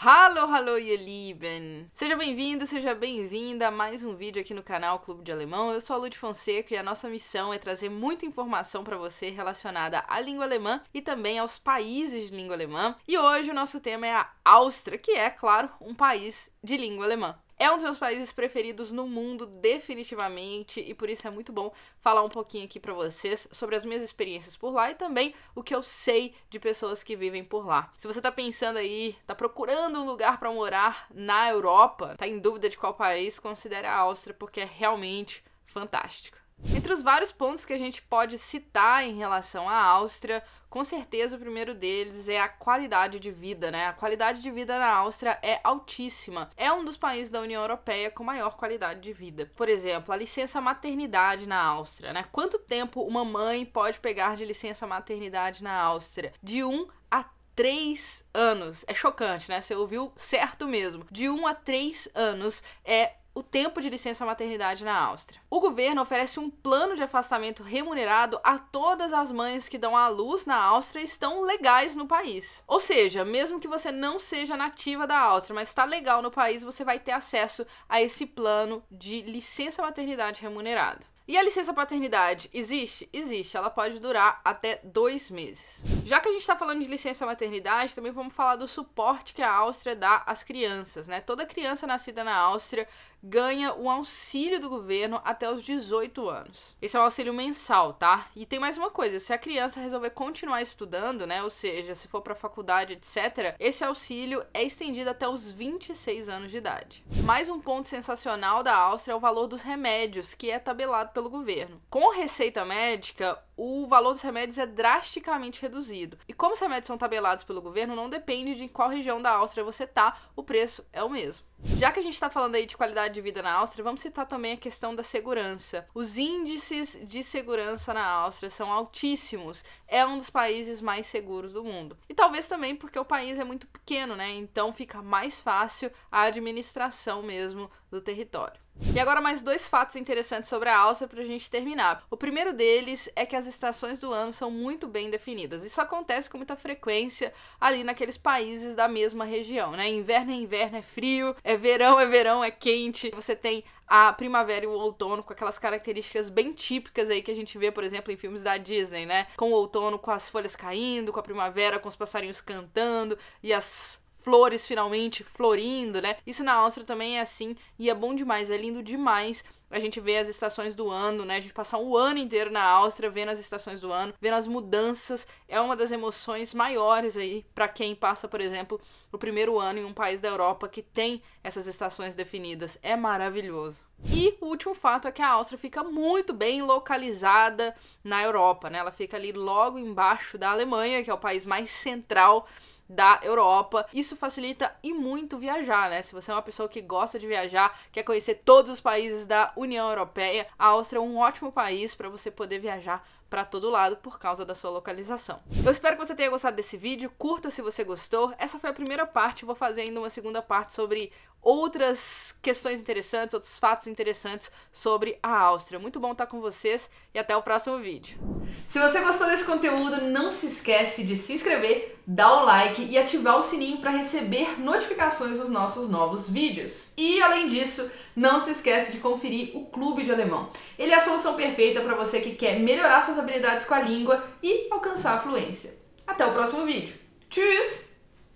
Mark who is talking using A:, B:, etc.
A: Hallo, hallo, ihr Lieben! Seja bem-vindo, seja bem-vinda a mais um vídeo aqui no canal Clube de Alemão. Eu sou a Lud Fonseca e a nossa missão é trazer muita informação para você relacionada à língua alemã e também aos países de língua alemã. E hoje o nosso tema é a Áustria, que é, claro, um país de língua alemã. É um dos meus países preferidos no mundo, definitivamente, e por isso é muito bom falar um pouquinho aqui para vocês sobre as minhas experiências por lá e também o que eu sei de pessoas que vivem por lá. Se você tá pensando aí, tá procurando um lugar para morar na Europa, tá em dúvida de qual país, considere a Áustria, porque é realmente fantástica. Entre os vários pontos que a gente pode citar em relação à Áustria, com certeza o primeiro deles é a qualidade de vida, né? A qualidade de vida na Áustria é altíssima. É um dos países da União Europeia com maior qualidade de vida. Por exemplo, a licença maternidade na Áustria, né? Quanto tempo uma mãe pode pegar de licença maternidade na Áustria? De um a três anos. É chocante, né? Você ouviu certo mesmo. De um a três anos é o tempo de licença maternidade na Áustria. O governo oferece um plano de afastamento remunerado a todas as mães que dão à luz na Áustria e estão legais no país. Ou seja, mesmo que você não seja nativa da Áustria, mas está legal no país, você vai ter acesso a esse plano de licença maternidade remunerado. E a licença paternidade existe? Existe. Ela pode durar até dois meses. Já que a gente está falando de licença maternidade, também vamos falar do suporte que a Áustria dá às crianças, né? Toda criança nascida na Áustria ganha o auxílio do governo até os 18 anos. Esse é um auxílio mensal, tá? E tem mais uma coisa, se a criança resolver continuar estudando, né, ou seja, se for para faculdade, etc, esse auxílio é estendido até os 26 anos de idade. Mais um ponto sensacional da Áustria é o valor dos remédios, que é tabelado pelo governo. Com receita médica, o valor dos remédios é drasticamente reduzido. E como os remédios são tabelados pelo governo, não depende de qual região da Áustria você tá, o preço é o mesmo. Já que a gente está falando aí de qualidade de vida na Áustria, vamos citar também a questão da segurança. Os índices de segurança na Áustria são altíssimos. É um dos países mais seguros do mundo. E talvez também porque o país é muito pequeno, né? Então fica mais fácil a administração mesmo do território. E agora mais dois fatos interessantes sobre a Áustria para a gente terminar. O primeiro deles é que as estações do ano são muito bem definidas. Isso acontece com muita frequência ali naqueles países da mesma região, né? Inverno é inverno, é frio, é verão, é verão, é quente. Você tem a primavera e o outono com aquelas características bem típicas aí que a gente vê, por exemplo, em filmes da Disney, né? Com o outono, com as folhas caindo, com a primavera, com os passarinhos cantando e as flores finalmente florindo, né? Isso na Áustria também é assim e é bom demais, é lindo demais a gente vê as estações do ano, né? A gente passar o ano inteiro na Áustria vendo as estações do ano, vendo as mudanças, é uma das emoções maiores aí para quem passa, por exemplo, o primeiro ano em um país da Europa que tem essas estações definidas. É maravilhoso. E o último fato é que a Áustria fica muito bem localizada na Europa, né? Ela fica ali logo embaixo da Alemanha, que é o país mais central da Europa. Isso facilita e muito viajar, né? Se você é uma pessoa que gosta de viajar, quer conhecer todos os países da União Europeia, a Áustria é um ótimo país para você poder viajar para todo lado por causa da sua localização. Eu espero que você tenha gostado desse vídeo, curta se você gostou. Essa foi a primeira parte, vou fazer ainda uma segunda parte sobre outras questões interessantes, outros fatos interessantes sobre a Áustria. Muito bom estar com vocês e até o próximo vídeo. Se você gostou desse conteúdo, não se esquece de se inscrever, dar o like e ativar o sininho para receber notificações dos nossos novos vídeos. E além disso, não se esquece de conferir o Clube de Alemão. Ele é a solução perfeita para você que quer melhorar suas habilidades com a língua e alcançar a fluência. Até o próximo vídeo. Tchau!